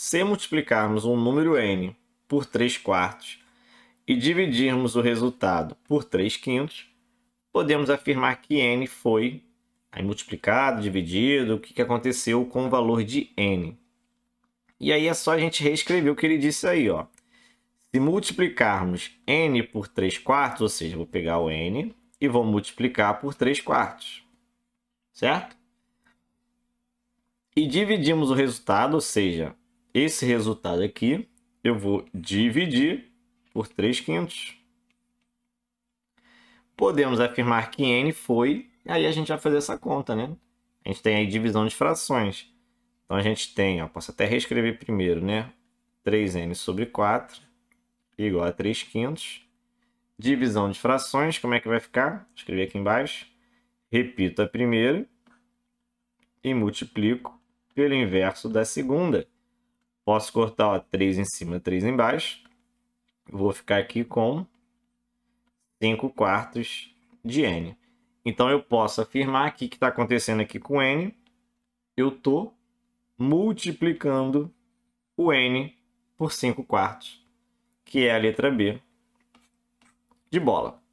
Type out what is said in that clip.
Se multiplicarmos um número n por 3 quartos e dividirmos o resultado por 3 quintos, podemos afirmar que n foi aí multiplicado, dividido, o que, aconteceu com o valor de n. E aí é só a gente reescrever o que ele disse aí. Ó. Se multiplicarmos n por 3 quartos, ou seja, vou pegar o n e vou multiplicar por 3 quartos, certo? E dividimos o resultado, ou seja, esse resultado aqui eu vou dividir por quintos. Podemos afirmar que n foi, aí a gente vai fazer essa conta, né? A gente tem aí divisão de frações. Então a gente tem, ó, posso até reescrever primeiro, né? 3n sobre 4 igual a quintos. Divisão de frações, como é que vai ficar? Vou escrever aqui embaixo. Repito a primeira e multiplico pelo inverso da segunda. Posso cortar 3 em cima, 3 embaixo. Vou ficar aqui com 5 quartos de N. Então eu posso afirmar aqui que está acontecendo aqui com N. Eu estou multiplicando o N por 5 quartos, que é a letra B de bola.